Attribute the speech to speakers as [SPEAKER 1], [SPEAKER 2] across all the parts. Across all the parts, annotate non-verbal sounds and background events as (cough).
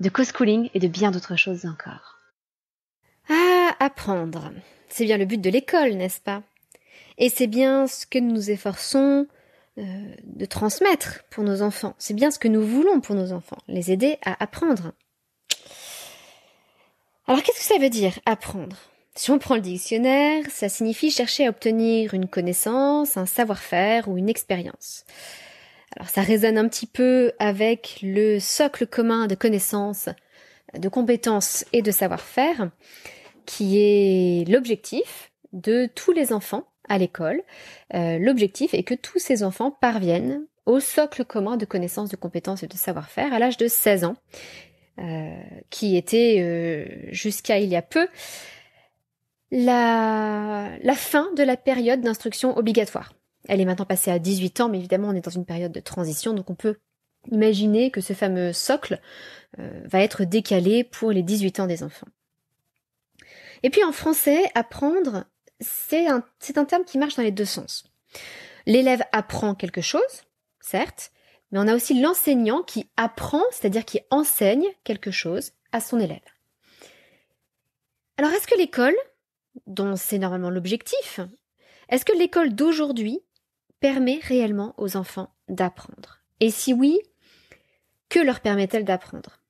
[SPEAKER 1] de co-schooling et de bien d'autres choses encore. Ah, apprendre. C'est bien le but de l'école, n'est-ce pas Et c'est bien ce que nous nous efforçons euh, de transmettre pour nos enfants. C'est bien ce que nous voulons pour nos enfants, les aider à apprendre. Alors qu'est-ce que ça veut dire apprendre Si on prend le dictionnaire, ça signifie chercher à obtenir une connaissance, un savoir-faire ou une expérience. Alors ça résonne un petit peu avec le socle commun de connaissances, de compétences et de savoir-faire, qui est l'objectif de tous les enfants à l'école. Euh, l'objectif est que tous ces enfants parviennent au socle commun de connaissances, de compétences et de savoir-faire à l'âge de 16 ans, euh, qui était euh, jusqu'à il y a peu la fin de la période d'instruction obligatoire. Elle est maintenant passée à 18 ans, mais évidemment, on est dans une période de transition, donc on peut imaginer que ce fameux socle euh, va être décalé pour les 18 ans des enfants. Et puis en français, apprendre, c'est un, c'est un terme qui marche dans les deux sens. L'élève apprend quelque chose, certes, mais on a aussi l'enseignant qui apprend, c'est-à-dire qui enseigne quelque chose à son élève. Alors est-ce que l'école, dont c'est normalement l'objectif, est-ce que l'école d'aujourd'hui permet réellement aux enfants d'apprendre Et si oui, que leur permet-elle d'apprendre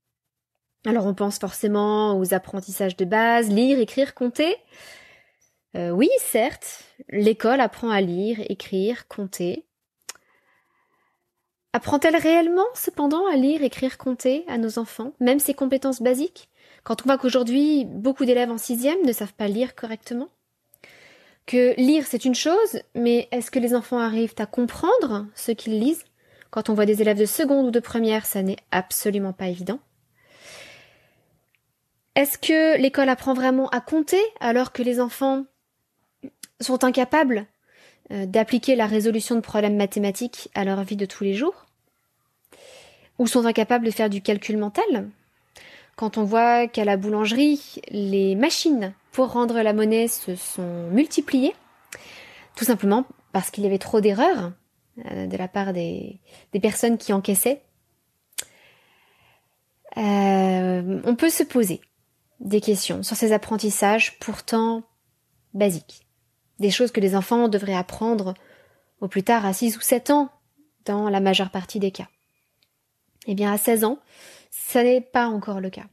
[SPEAKER 1] Alors on pense forcément aux apprentissages de base, lire, écrire, compter. Euh, oui, certes, l'école apprend à lire, écrire, compter. Apprend-elle réellement, cependant, à lire, écrire, compter à nos enfants, même ces compétences basiques Quand on voit qu'aujourd'hui, beaucoup d'élèves en sixième ne savent pas lire correctement que lire c'est une chose, mais est-ce que les enfants arrivent à comprendre ce qu'ils lisent Quand on voit des élèves de seconde ou de première, ça n'est absolument pas évident. Est-ce que l'école apprend vraiment à compter alors que les enfants sont incapables euh, d'appliquer la résolution de problèmes mathématiques à leur vie de tous les jours Ou sont incapables de faire du calcul mental Quand on voit qu'à la boulangerie, les machines pour rendre la monnaie se sont multipliés, tout simplement parce qu'il y avait trop d'erreurs euh, de la part des, personnes qui encaissaient. Euh, on peut se poser des questions sur ces apprentissages pourtant basiques, des choses que les enfants devraient apprendre au plus tard à 6 ou 7 ans dans la majeure partie des cas. Eh bien à 16 ans, ça n'est pas encore le cas.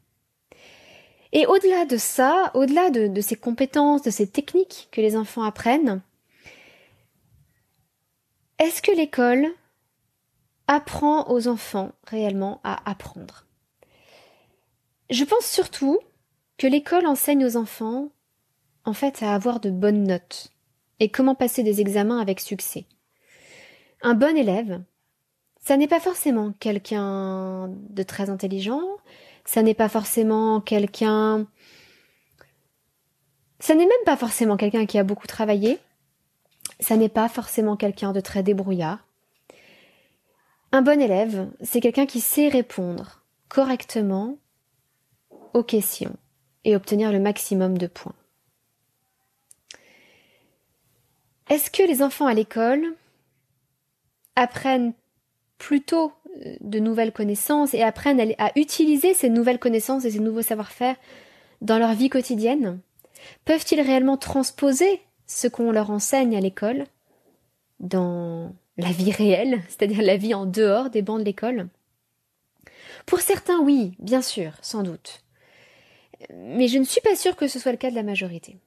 [SPEAKER 1] Et au-delà de ça, au-delà de, ces compétences, de ces techniques que les enfants apprennent, est-ce que l'école apprend aux enfants réellement à apprendre Je pense surtout que l'école enseigne aux enfants, en fait, à avoir de bonnes notes et comment passer des examens avec succès. Un bon élève, ça n'est pas forcément quelqu'un de très intelligent, ça n'est pas forcément quelqu'un... Ça n'est même pas forcément quelqu'un qui a beaucoup travaillé. Ça n'est pas forcément quelqu'un de très débrouillard. Un bon élève, c'est quelqu'un qui sait répondre correctement aux questions et obtenir le maximum de points. Est-ce que les enfants à l'école apprennent plutôt de nouvelles connaissances et apprennent à, utiliser ces nouvelles connaissances et ces nouveaux savoir-faire dans leur vie quotidienne Peuvent-ils réellement transposer ce qu'on leur enseigne à l'école dans la vie réelle, (laughs) c'est-à-dire la vie en dehors des bancs de l'école Pour certains, oui, bien sûr, sans doute. Mais je ne suis pas sûre que ce soit le cas de la majorité.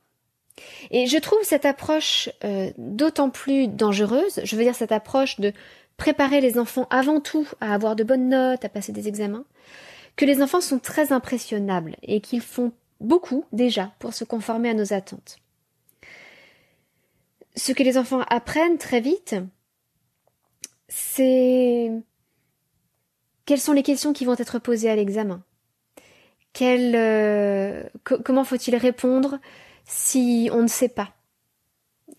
[SPEAKER 1] Et je trouve cette approche euh, d'autant plus dangereuse, je veux dire cette approche de préparer les enfants avant tout à avoir de bonnes notes, à passer des examens, que les enfants sont très impressionnables et qu'ils font beaucoup déjà pour se conformer à nos attentes. Ce que les enfants apprennent très vite, c'est quelles sont les questions qui vont être posées à l'examen. Euh, comment faut-il répondre si on ne sait pas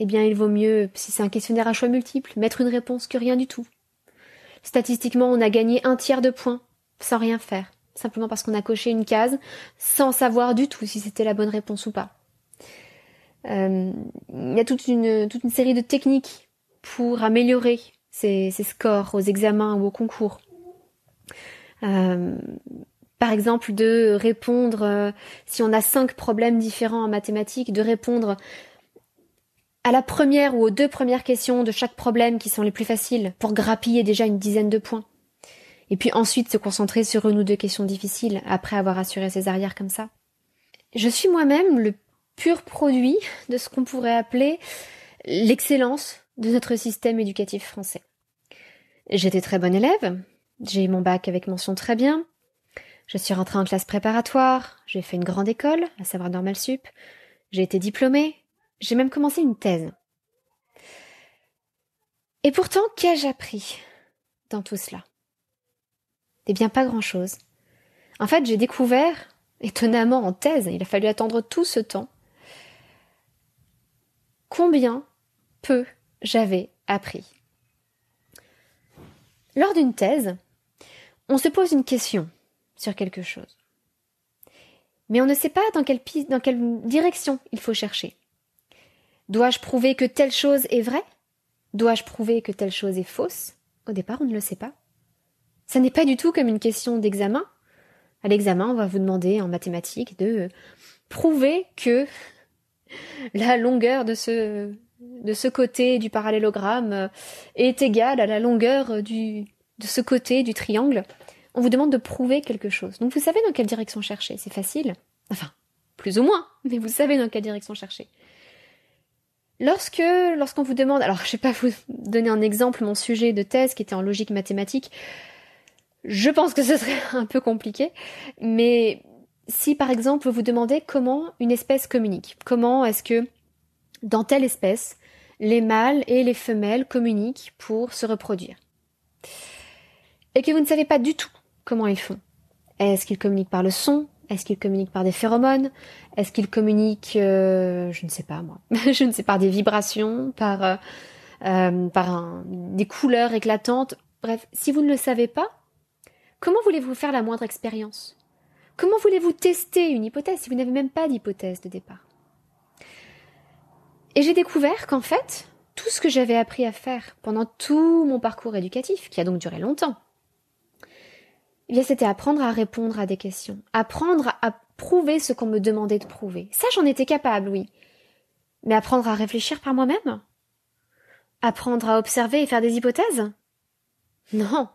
[SPEAKER 1] eh bien il vaut mieux, si c'est un questionnaire à choix multiple, mettre une réponse que rien du tout. Statistiquement, on a gagné un tiers de points sans rien faire, simplement parce qu'on a coché une case sans savoir du tout si c'était la bonne réponse ou pas. Euh, il y a toute une, toute une série de techniques pour améliorer ces, scores aux examens ou aux concours. Euh, par exemple, de répondre, euh, si on a cinq problèmes différents en mathématiques, de répondre à la première ou aux deux premières questions de chaque problème qui sont les plus faciles, pour grappiller déjà une dizaine de points. Et puis ensuite se concentrer sur une ou deux questions difficiles, après avoir assuré ses arrières comme ça. Je suis moi-même le pur produit de ce qu'on pourrait appeler l'excellence de notre système éducatif français. J'étais très bonne élève, j'ai eu mon bac avec mention très bien, je suis rentrée en classe préparatoire, j'ai fait une grande école, à savoir Normal Sup, j'ai été diplômée, j'ai même commencé une thèse. Et pourtant, qu'ai-je appris dans tout cela Eh bien, pas grand-chose. En fait, j'ai découvert, étonnamment en thèse, il a fallu attendre tout ce temps, combien peu j'avais appris. Lors d'une thèse, on se pose une question sur quelque chose. Mais on ne sait pas dans quelle, dans quelle direction il faut chercher. Dois-je prouver que telle chose est vraie Dois-je prouver que telle chose est fausse Au départ, on ne le sait pas. Ça n'est pas du tout comme une question d'examen. À l'examen, on va vous demander en mathématiques de euh, prouver que (laughs) la longueur de ce, de ce côté du parallélogramme euh, est égale à la longueur euh, du, de ce côté du triangle. On vous demande de prouver quelque chose. Donc vous savez dans quelle direction chercher, c'est facile. Enfin, plus ou moins, mais vous savez dans quelle direction chercher. Lorsque, lorsqu'on vous demande, alors je vais pas vous donner un exemple, mon sujet de thèse qui était en logique mathématique, je pense que ce serait (laughs) un peu compliqué, mais si par exemple vous demandez comment une espèce communique, comment est-ce que dans telle espèce les mâles et les femelles communiquent pour se reproduire, et que vous ne savez pas du tout comment ils font, est-ce qu'ils communiquent par le son est-ce qu'il communique par des phéromones Est-ce qu'il communique, euh, je ne sais pas moi, (laughs) je ne sais par des vibrations, par euh, euh, par des couleurs éclatantes Bref, si vous ne le savez pas, comment voulez-vous faire la moindre expérience Comment voulez-vous tester une hypothèse si vous n'avez même pas d'hypothèse de départ Et j'ai découvert qu'en fait, tout ce que j'avais appris à faire pendant tout mon parcours éducatif, qui a donc duré longtemps, c'était apprendre à répondre à des questions, apprendre à prouver ce qu'on me demandait de prouver. Ça, j'en étais capable, oui. Mais apprendre à réfléchir par moi-même Apprendre à observer et faire des hypothèses Non.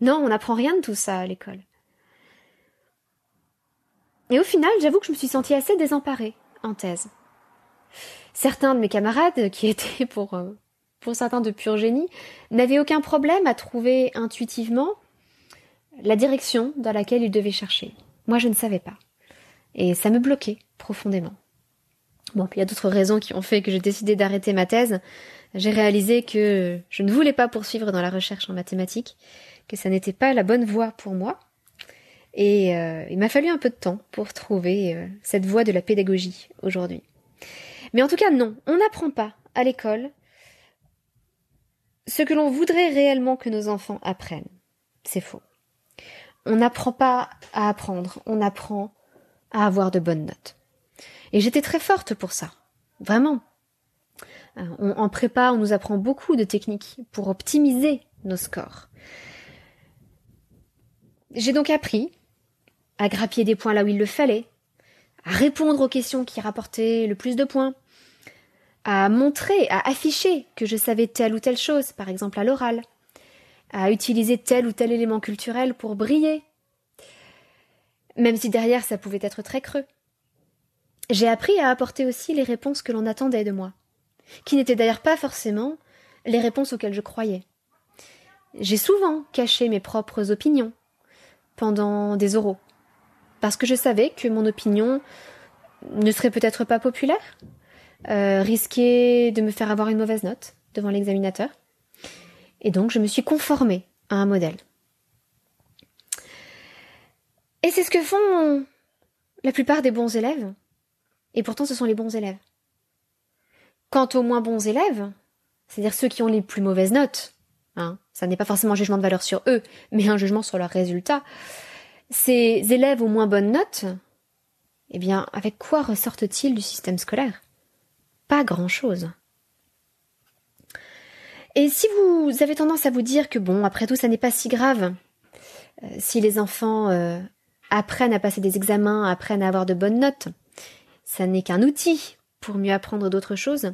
[SPEAKER 1] Non, on n'apprend rien de tout ça à l'école. Et au final, j'avoue que je me suis sentie assez désemparée en thèse. Certains de mes camarades, qui (laughs) étaient pour, euh, pour certains de pur génie, n'avaient aucun problème à trouver intuitivement la direction dans laquelle il devait chercher. Moi, je ne savais pas. Et ça me bloquait profondément. Bon, il y a d'autres raisons qui ont fait que j'ai décidé d'arrêter ma thèse. J'ai réalisé que je ne voulais pas poursuivre dans la recherche en mathématiques, que ça n'était pas la bonne voie pour moi. Et euh, il m'a fallu un peu de temps pour trouver euh, cette voie de la pédagogie aujourd'hui. Mais en tout cas, non, on n'apprend pas à l'école ce que l'on voudrait réellement que nos enfants apprennent. C'est faux on n'apprend pas à apprendre, on apprend à avoir de bonnes notes. Et j'étais très forte pour ça, vraiment. Euh, on, en prépa, on nous apprend beaucoup de techniques pour optimiser nos scores. J'ai donc appris à grappiller des points là où il le fallait, à répondre aux questions qui rapportaient le plus de points, à montrer, à afficher que je savais telle ou telle chose, par exemple à l'oral, à utiliser tel ou tel élément culturel pour briller, même si derrière ça pouvait être très creux. J'ai appris à apporter aussi les réponses que l'on attendait de moi, qui n'étaient d'ailleurs pas forcément les réponses auxquelles je croyais. J'ai souvent caché mes propres opinions pendant des oraux, parce que je savais que mon opinion ne serait peut-être pas populaire, euh, risquer de me faire avoir une mauvaise note devant l'examinateur. Et donc je me suis conformée à un modèle. Et c'est ce que font la plupart des bons élèves. Et pourtant ce sont les bons élèves. Quant aux moins bons élèves, c'est-à-dire ceux qui ont les plus mauvaises notes, hein, ça n'est pas forcément un jugement de valeur sur eux, mais un jugement sur leurs résultats, ces élèves aux moins bonnes notes, eh bien, avec quoi ressortent-ils du système scolaire Pas grand-chose. Et si vous avez tendance à vous dire que bon, après tout, ça n'est pas si grave, euh, si les enfants euh, apprennent à passer des examens, apprennent à avoir de bonnes notes, ça n'est qu'un outil pour mieux apprendre d'autres choses,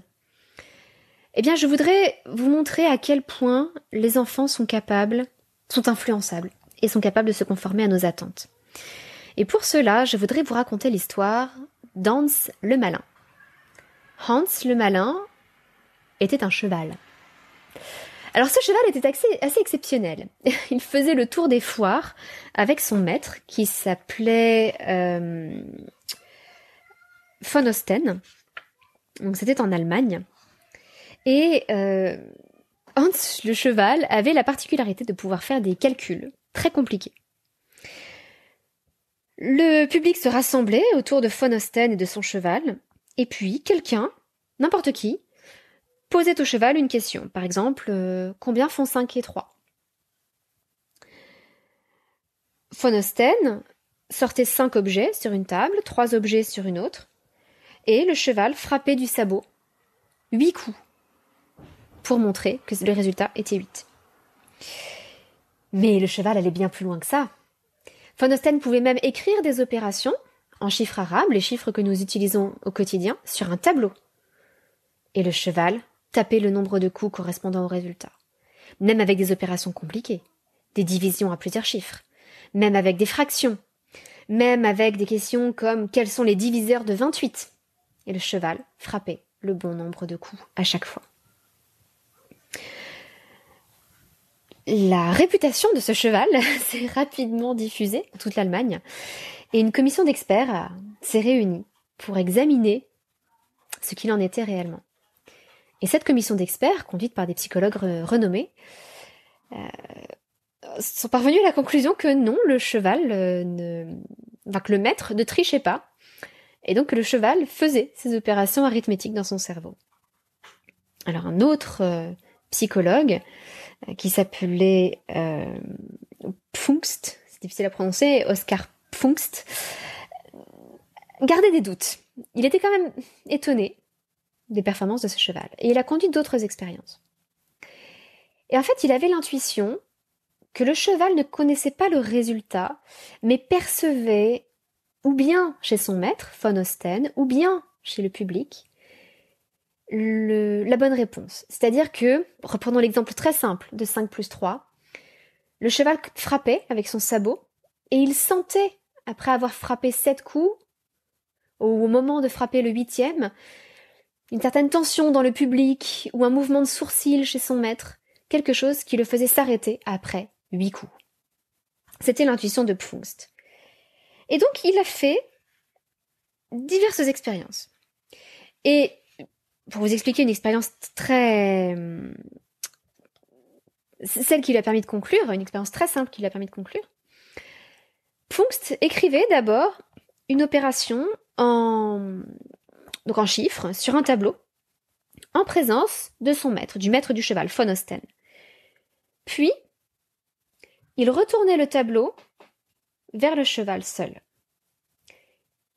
[SPEAKER 1] eh bien, je voudrais vous montrer à quel point les enfants sont capables, sont influençables et sont capables de se conformer à nos attentes. Et pour cela, je voudrais vous raconter l'histoire d'Hans le Malin. Hans le Malin était un cheval. Alors ce cheval était assez, exceptionnel. (laughs) Il faisait le tour des foires avec son maître qui s'appelait euh, von Osten. Donc c'était en Allemagne. Et euh, Hans, le cheval, avait la particularité de pouvoir faire des calculs très compliqués. Le public se rassemblait autour de Von Osten et de son cheval, et puis quelqu'un, n'importe qui, posait au cheval une question. Par exemple, euh, combien font 5 et 3 Phonosten sortait 5 objets sur une table, 3 objets sur une autre, et le cheval frappait du sabot 8 coups pour montrer que le résultat était 8. Mais le cheval allait bien plus loin que ça. Von pouvait même écrire des opérations en chiffres arabes, les chiffres que nous utilisons au quotidien, sur un tableau. Et le cheval taper le nombre de coups correspondant au résultat. Même avec des opérations compliquées, des divisions à plusieurs chiffres, même avec des fractions, même avec des questions comme quels sont les diviseurs de 28 Et le cheval frappait le bon nombre de coups à chaque fois. La réputation de ce cheval (laughs) s'est rapidement diffusée dans toute l'Allemagne et une commission d'experts s'est réunie pour examiner ce qu'il en était réellement. Et cette commission d'experts, conduite par des psychologues renommés, euh, sont parvenus à la conclusion que non, le cheval euh, ne... que le maître ne trichait pas, et donc que le cheval faisait ses opérations arithmétiques dans son cerveau. Alors un autre euh, psychologue, qui s'appelait Pfungst, c'est difficile à prononcer, Oscar Pfungst, gardait des doutes. Il était quand même étonné des performances de ce cheval. Et il a conduit d'autres expériences. Et en fait, il avait l'intuition que le cheval ne connaissait pas le résultat, mais percevait, ou bien chez son maître, von Osten, ou bien chez le public, le, la bonne réponse. C'est-à-dire que, reprenons l'exemple très simple de 5 plus 3, le cheval frappait avec son sabot, et il sentait, après avoir frappé sept coups, au moment de frapper le huitième, une certaine tension dans le public ou un mouvement de sourcils chez son maître, quelque chose qui le faisait s'arrêter après huit coups. C'était l'intuition de Pfungst. Et donc il a fait diverses expériences. Et pour vous expliquer une expérience très... Euh, celle qui lui a permis de conclure, une expérience très simple qui lui a permis de conclure, Pfungst écrivait d'abord une opération en donc en chiffres, sur un tableau, en présence de son maître, du maître du cheval, von Osten. Puis, il retournait le tableau vers le cheval seul.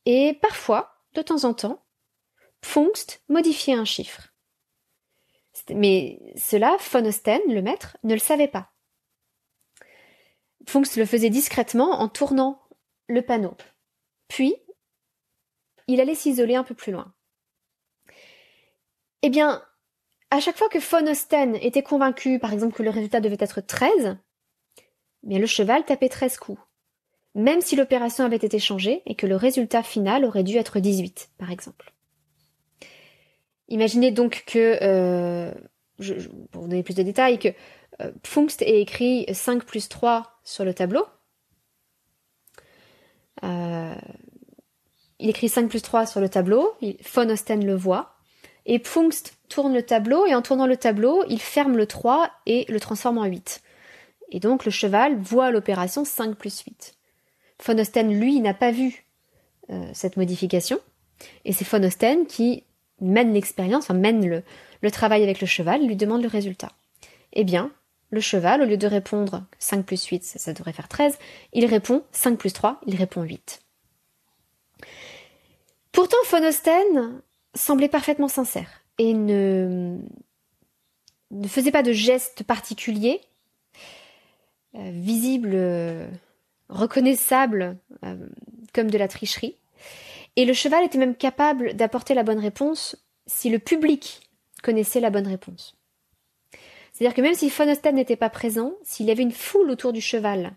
[SPEAKER 1] Et parfois, de temps en temps, Pfungst modifiait un chiffre. Mais cela, von Osten, le maître, ne le savait pas. Pfungst le faisait discrètement en tournant le panneau. Puis, il allait s'isoler un peu plus loin. Eh bien, à chaque fois que Von Osten était convaincu, par exemple, que le résultat devait être 13, mais le cheval tapait 13 coups, même si l'opération avait été changée et que le résultat final aurait dû être 18, par exemple. Imaginez donc que, euh, pour vous donner plus de détails, que euh, Pfungst ait écrit 5 plus 3 sur le tableau. Euh, il écrit 5 plus 3 sur le tableau, il, Von Osten le voit, et Pfungst tourne le tableau, et en tournant le tableau, il ferme le 3 et le transforme en 8. Et donc le cheval voit l'opération 5 plus 8. Von lui, n'a pas vu euh, cette modification, et c'est Von qui mène l'expérience, enfin mène le, le travail avec le cheval, lui demande le résultat. Eh bien, le cheval, au lieu de répondre 5 plus 8, ça, devrait faire 13, il répond 5 plus 3, il répond 8. Pourtant, Phonosten semblait parfaitement sincère et ne, ne faisait pas de gestes particuliers, euh, visibles, euh, reconnaissables, euh, comme de la tricherie. Et le cheval était même capable d'apporter la bonne réponse si le public connaissait la bonne réponse. C'est-à-dire que même si Fonostad n'était pas présent, s'il y avait une foule autour du cheval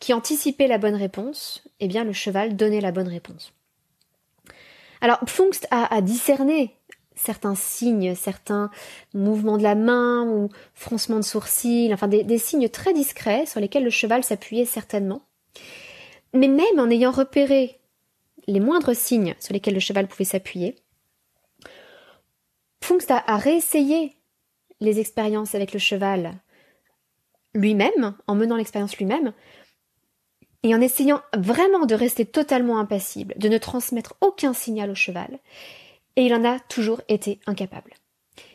[SPEAKER 1] qui anticipait la bonne réponse, eh bien le cheval donnait la bonne réponse. Alors Pfungst a, discerné certains signes, certains mouvements de la main ou froncements de sourcils, enfin des, signes très discrets sur lesquels le cheval s'appuyait certainement. Mais même en ayant repéré les moindres signes sur lesquels le cheval pouvait s'appuyer, Pfungst a, a réessayé les expériences avec le cheval lui-même, en menant l'expérience lui-même, et en essayant vraiment de rester totalement impassible, de ne transmettre aucun signal au cheval, et il en a toujours été incapable.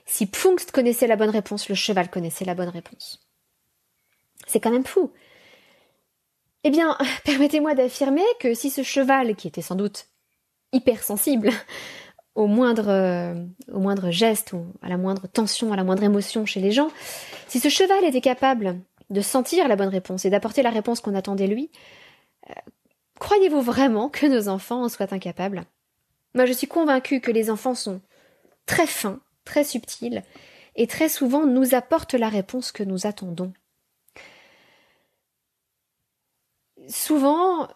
[SPEAKER 1] Si Pfungst connaissait la bonne réponse, le cheval connaissait la bonne réponse. C'est quand même fou. Eh bien, (laughs) permettez-moi d'affirmer que si ce cheval, qui était sans doute hypersensible (laughs) au moindre, euh, au moindre geste, ou à la moindre tension, à la moindre émotion chez les gens, si ce cheval était capable de sentir la bonne réponse et d'apporter la réponse qu'on attendait lui, euh, croyez-vous vraiment que nos enfants en soient incapables Moi, je suis convaincue que les enfants sont très fins, très subtils, et très souvent nous apportent la réponse que nous attendons. Souvent,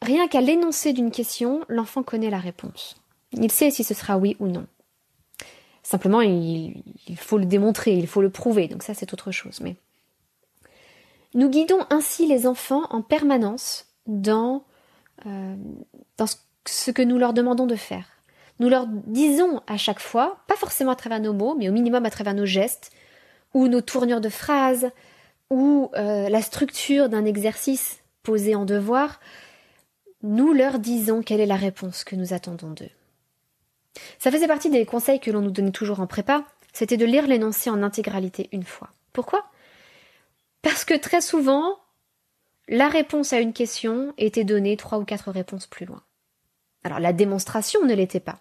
[SPEAKER 1] rien qu'à l'énoncé d'une question, l'enfant connaît la réponse. Il sait si ce sera oui ou non. Simplement, il, faut le démontrer, il faut le prouver, donc ça c'est autre chose. Mais nous guidons ainsi les enfants en permanence dans, euh, dans ce que nous leur demandons de faire. Nous leur disons à chaque fois, pas forcément à travers nos mots, mais au minimum à travers nos gestes, ou nos tournures de phrases, ou euh, la structure d'un exercice posé en devoir, nous leur disons quelle est la réponse que nous attendons d'eux. Ça faisait partie des conseils que l'on nous donnait toujours en prépa, c'était de lire l'énoncé en intégralité une fois. Pourquoi parce que très souvent, la réponse à une question était donnée trois ou quatre réponses plus loin. Alors la démonstration ne l'était pas.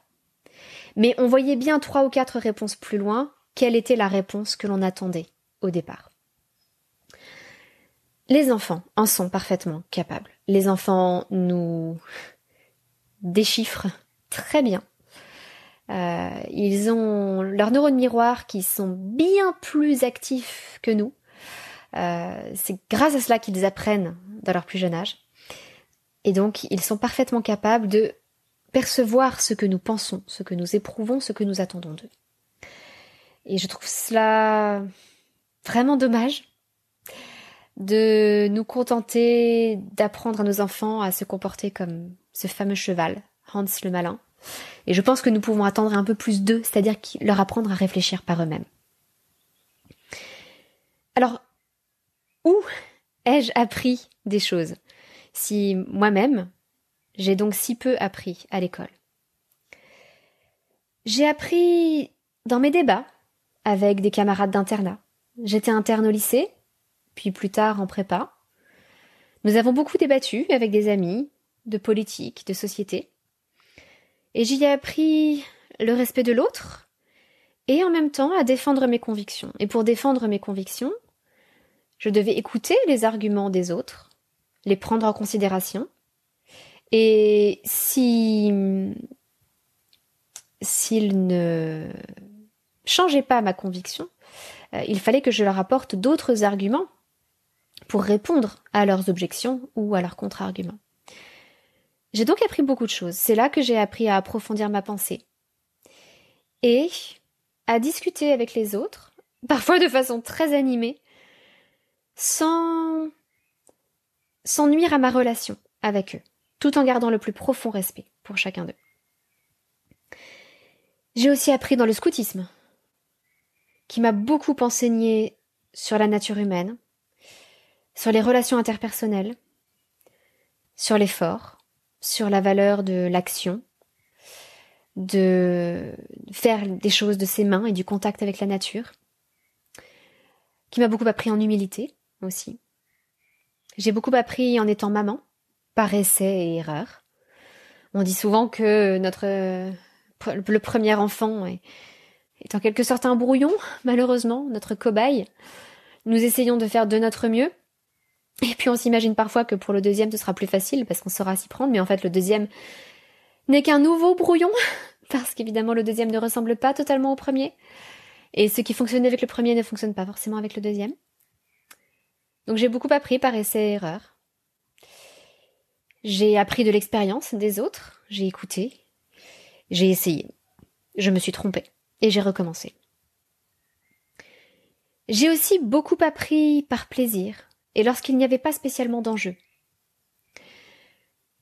[SPEAKER 1] Mais on voyait bien trois ou quatre réponses plus loin quelle était la réponse que l'on attendait au départ. Les enfants en sont parfaitement capables. Les enfants nous déchiffrent très bien. Euh, ils ont leurs neurones miroirs qui sont bien plus actifs que nous euh, c'est grâce à cela qu'ils apprennent dans leur plus jeune âge. Et donc, ils sont parfaitement capables de percevoir ce que nous pensons, ce que nous éprouvons, ce que nous attendons d'eux. Et je trouve cela vraiment dommage de nous contenter d'apprendre à nos enfants à se comporter comme ce fameux cheval, Hans le Malin. Et je pense que nous pouvons attendre un peu plus d'eux, c'est-à-dire leur apprendre à réfléchir par eux-mêmes. Alors, où ai-je appris des choses si moi-même, j'ai donc si peu appris à l'école J'ai appris dans mes débats avec des camarades d'internat. J'étais interne au lycée, puis plus tard en prépa. Nous avons beaucoup débattu avec des amis, de politique, de société. Et j'y ai appris le respect de l'autre, et en même temps à défendre mes convictions. Et pour défendre mes convictions, je devais écouter les arguments des autres, les prendre en considération. Et si s'ils ne changeaient pas ma conviction, euh, il fallait que je leur apporte d'autres arguments pour répondre à leurs objections ou à leurs contre-arguments. J'ai donc appris beaucoup de choses. C'est là que j'ai appris à approfondir ma pensée et à discuter avec les autres, (laughs) parfois de façon très animée, sans nuire à ma relation avec eux, tout en gardant le plus profond respect pour chacun d'eux. J'ai aussi appris dans le scoutisme, qui m'a beaucoup enseigné sur la nature humaine, sur les relations interpersonnelles, sur l'effort, sur la valeur de l'action, de faire des choses de ses mains et du contact avec la nature, qui m'a beaucoup appris en humilité, aussi. J'ai beaucoup appris en étant maman, par essais et erreur. On dit souvent que notre le premier enfant est, est en quelque sorte un brouillon, malheureusement, notre cobaye. Nous essayons de faire de notre mieux. Et puis on s'imagine parfois que pour le deuxième ce sera plus facile parce qu'on saura s'y prendre, mais en fait le deuxième n'est qu'un nouveau brouillon, (laughs) parce qu'évidemment le deuxième ne ressemble pas totalement au premier. Et ce qui fonctionnait avec le premier ne fonctionne pas forcément avec le deuxième. Donc j'ai beaucoup appris par essai-erreur. J'ai appris de l'expérience des autres, j'ai écouté, j'ai essayé, je me suis trompée et j'ai recommencé. J'ai aussi beaucoup appris par plaisir et lorsqu'il n'y avait pas spécialement d'enjeu.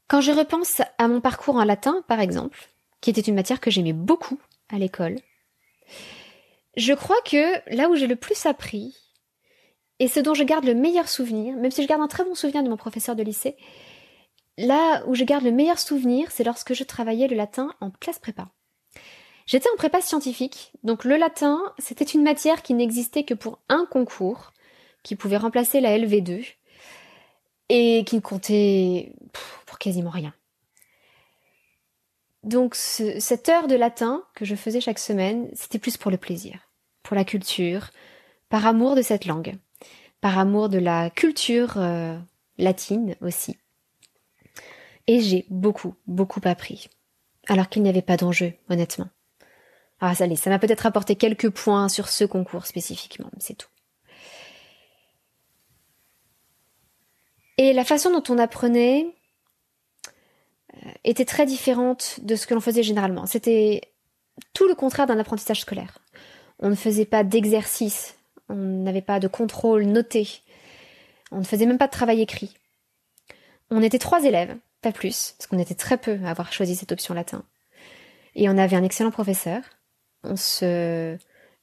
[SPEAKER 1] Quand je repense à mon parcours en latin, par exemple, qui était une matière que j'aimais beaucoup à l'école, je crois que là où j'ai le plus appris, et ce dont je garde le meilleur souvenir, même si je garde un très bon souvenir de mon professeur de lycée, là où je garde le meilleur souvenir, c'est lorsque je travaillais le latin en classe prépa. J'étais en prépa scientifique, donc le latin, c'était une matière qui n'existait que pour un concours, qui pouvait remplacer la LV2, et qui ne comptait pour quasiment rien. Donc cette heure de latin que je faisais chaque semaine, c'était plus pour le plaisir, pour la culture, par amour de cette langue par amour de la culture euh, latine aussi. Et j'ai beaucoup, beaucoup appris, alors qu'il n'y avait pas d'enjeu, honnêtement. Ah, ça ça m'a peut-être apporté quelques points sur ce concours spécifiquement, c'est tout. Et la façon dont on apprenait euh, était très différente de ce que l'on faisait généralement. C'était tout le contraire d'un apprentissage scolaire. On ne faisait pas d'exercice on n'avait pas de contrôle noté, on ne faisait même pas de travail écrit. On était trois élèves, pas plus, parce qu'on était très peu à avoir choisi cette option latin. Et on avait un excellent professeur. On se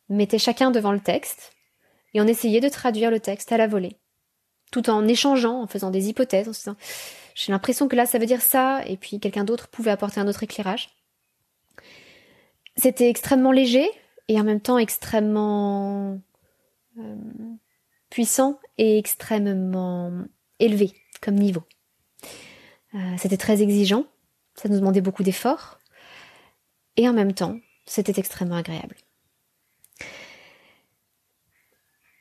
[SPEAKER 1] mettait chacun devant le texte et on essayait de traduire le texte à la volée, tout en échangeant, en faisant des hypothèses, en se disant j'ai l'impression que là ça veut dire ça, et puis quelqu'un d'autre pouvait apporter un autre éclairage. C'était extrêmement léger et en même temps extrêmement euh, puissant et extrêmement élevé comme niveau. Euh, c'était très exigeant, ça nous demandait beaucoup d'efforts, et en même temps, c'était extrêmement agréable.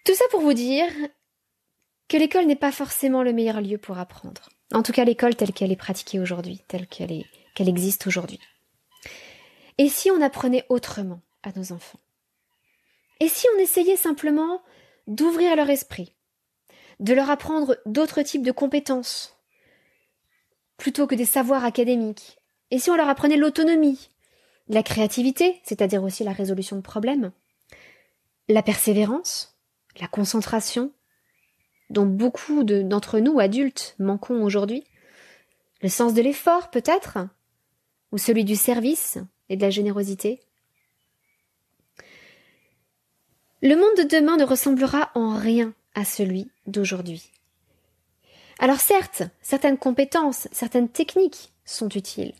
[SPEAKER 1] Tout ça pour vous dire que l'école n'est pas forcément le meilleur lieu pour apprendre. En tout cas, l'école telle qu'elle est pratiquée aujourd'hui, telle qu'elle existe aujourd'hui. Et si on apprenait autrement à nos enfants et si on essayait simplement d'ouvrir leur esprit, de leur apprendre d'autres types de compétences, plutôt que des savoirs académiques, et si on leur apprenait l'autonomie, la créativité, c'est-à-dire aussi la résolution de problèmes, la persévérance, la concentration, dont beaucoup d'entre nous, adultes, manquons aujourd'hui, le sens de l'effort peut-être, ou celui du service et de la générosité, Le monde de demain ne ressemblera en rien à celui d'aujourd'hui. Alors certes, certaines compétences, certaines techniques sont utiles.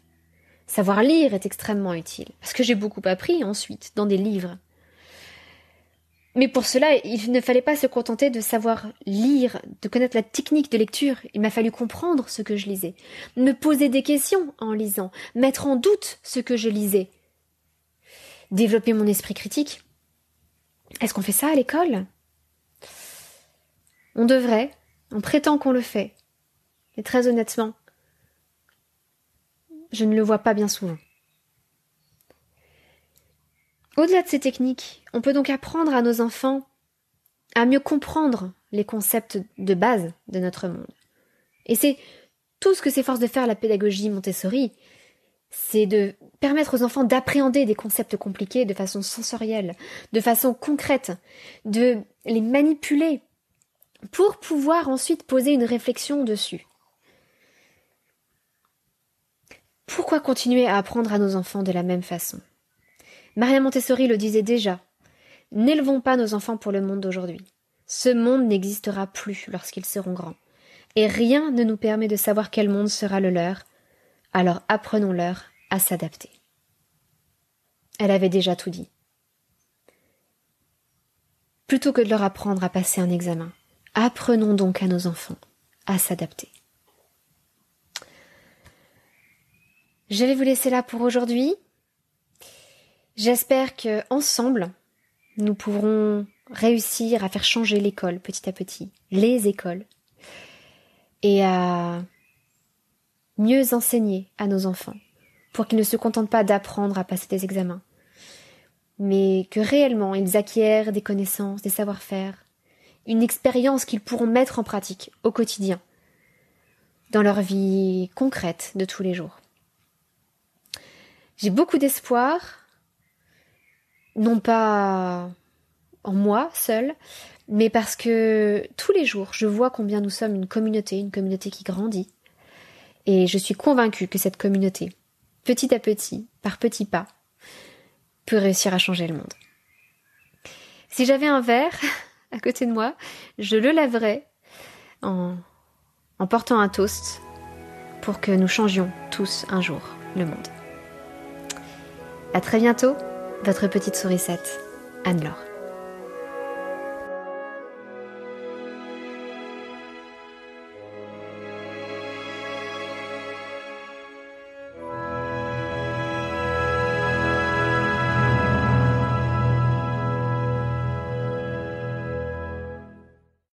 [SPEAKER 1] Savoir lire est extrêmement utile, parce que j'ai beaucoup appris ensuite dans des livres. Mais pour cela, il ne fallait pas se contenter de savoir lire, de connaître la technique de lecture. Il m'a fallu comprendre ce que je lisais, me poser des questions en lisant, mettre en doute ce que je lisais, développer mon esprit critique, est-ce qu'on fait ça à l'école On devrait, on prétend qu'on le fait. Mais très honnêtement, je ne le vois pas bien souvent. Au-delà de ces techniques, on peut donc apprendre à nos enfants à mieux comprendre les concepts de base de notre monde. Et c'est tout ce que s'efforce de faire la pédagogie Montessori, c'est de permettre aux enfants d'appréhender des concepts compliqués de façon sensorielle, de façon concrète, de les manipuler pour pouvoir ensuite poser une réflexion dessus. Pourquoi continuer à apprendre à nos enfants de la même façon Maria Montessori le disait déjà. N'élevons pas nos enfants pour le monde d'aujourd'hui. Ce monde n'existera plus lorsqu'ils seront grands. Et rien ne nous permet de savoir quel monde sera le leur alors apprenons-leur à s'adapter. Elle avait déjà tout dit. Plutôt que de leur apprendre à passer un examen, apprenons donc à nos enfants à s'adapter. Je vais vous laisser là pour aujourd'hui. J'espère que ensemble, nous pourrons réussir à faire changer l'école petit à petit, les écoles, et à mieux enseigner à nos enfants, pour qu'ils ne se contentent pas d'apprendre à passer des examens, mais que réellement ils acquièrent des connaissances, des savoir-faire, une expérience qu'ils pourront mettre en pratique au quotidien, dans leur vie concrète de tous les jours. J'ai beaucoup d'espoir, non pas en moi seule, mais parce que tous les jours, je vois combien nous sommes une communauté, une communauté qui grandit, et je suis convaincue que cette communauté, petit à petit, par petits pas, peut réussir à changer le monde. Si j'avais un verre (laughs) à côté de moi, je le laverais en, portant un toast pour que nous changions tous un jour le monde. À très bientôt, votre petite sourisette, Anne-Laure.